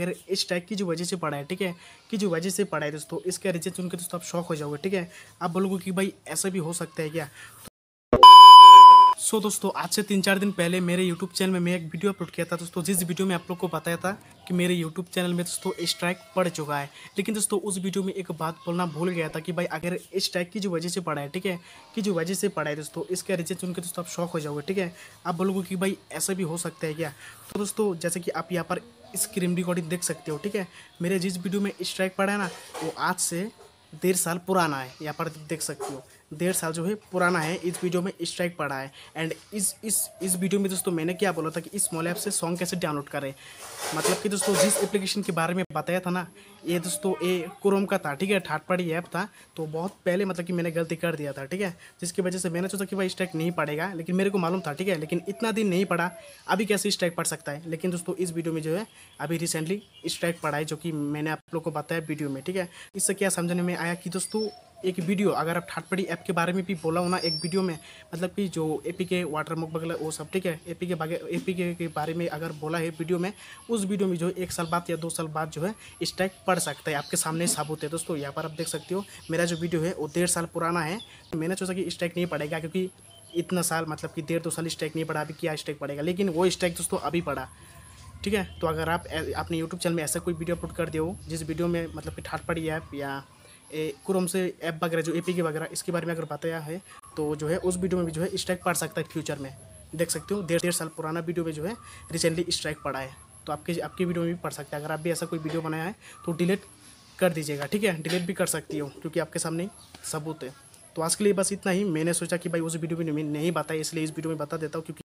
अगर इस टाइप की जो वजह से पढ़ा है ठीक है कि जो वजह से पढ़ा है दोस्तों इसका रिजल्ट सुनकर के दोस्तों आप शौक हो जाओगे ठीक है आप बोलोगे कि भाई ऐसा भी हो सकता है क्या सो so, दोस्तों आज से तीन चार दिन पहले मेरे यूट्यूब चैनल में मैं एक वीडियो अपलोड किया था दोस्तों जिस वीडियो में आप लोग को बताया था कि मेरे यूट्यूब चैनल में दोस्तों स्ट्राइक पड़ चुका है लेकिन दोस्तों उस वीडियो में एक बात बोलना भूल गया था कि भाई अगर स्ट्राइक की जो वजह से पड़ा है ठीक है कि जो वजह से पड़ा है दोस्तों इसका रिजल्ट सुनकर दोस्तों आप शौक हो जाओगे ठीक है आप बोलोगे कि भाई ऐसा भी हो सकता है क्या तो दोस्तों जैसे कि आप यहाँ पर स्क्रीन रिकॉर्डिंग देख सकते हो ठीक है मेरे जिस वीडियो में स्ट्राइक पड़ा है ना वो आज से डेढ़ साल पुराना है यहाँ पर देख सकते हो डेढ़ साल जो है पुराना है इस वीडियो में स्ट्राइक पड़ा है एंड इस इस इस वीडियो में दोस्तों मैंने क्या बोला था कि इस मोल ऐप से सॉन्ग कैसे डाउनलोड करें मतलब कि दोस्तों जिस एप्लीकेशन के बारे में बताया था ना ये दोस्तों ये क्रोम का था ठीक है ठाट पड़ी ऐप था तो बहुत पहले मतलब कि मैंने गलती कर दिया था ठीक है जिसकी वजह से मैंने सोचा कि भाई स्ट्राइक नहीं पड़ेगा लेकिन मेरे को मालूम था ठीक है लेकिन इतना दिन नहीं पड़ा अभी कैसे स्ट्राइक पड़ सकता है लेकिन दोस्तों इस वीडियो में जो है अभी रिसेंटली स्ट्राइक पड़ा है जो कि मैंने आप लोग को बताया वीडियो में ठीक है इससे क्या समझने में आया कि दोस्तों एक वीडियो अगर आप ठाटपड़ी ऐप के बारे में भी बोला हो ना एक वीडियो में मतलब कि जो ए पी के वाटर मुख वगैरह वो सब ठीक है ए पी के बागे ए पी के, के बारे में अगर बोला है वीडियो में उस वीडियो में जो एक साल बाद या दो साल बाद जो है स्ट्राइक पड़ सकता है आपके सामने साबुत है दोस्तों यहाँ पर आप देख सकते हो मेरा जो वीडियो है वो डेढ़ साल पुराना है मैंने सोचा कि स्ट्राइक नहीं पड़ेगा क्योंकि इतना साल मतलब कि डेढ़ दो साल स्ट्राइक नहीं पड़ा अभी क्या स्ट्राइक पड़ेगा लेकिन वो स्ट्राइक दोस्तों अभी पड़ा ठीक है तो अगर आप अपने यूट्यूब चैनल में ऐसा कोई वीडियो अपलोड कर दे जिस वीडियो में मतलब कि ठाट पड़ी ऐप या क्रोम से ऐप वगैरह जो ए वगैरह इसके बारे में अगर बताया है तो जो है उस वीडियो में भी जो है स्ट्राइक पड़ सकता है फ्यूचर में देख सकते हो डेढ़ डेढ़ साल पुराना वीडियो में जो है रिसेंटली स्ट्राइक पड़ा है तो आपके आपकी वीडियो में भी पड़ सकता है अगर आप भी ऐसा कोई वीडियो बनाया है तो डिलीट कर दीजिएगा ठीक है डिलीट भी कर सकती हो क्योंकि आपके सामने सबूत है तो आज के लिए बस इतना ही मैंने सोचा कि भाई उस वीडियो में नहीं बताया इसलिए इस वीडियो में बता देता हूँ क्योंकि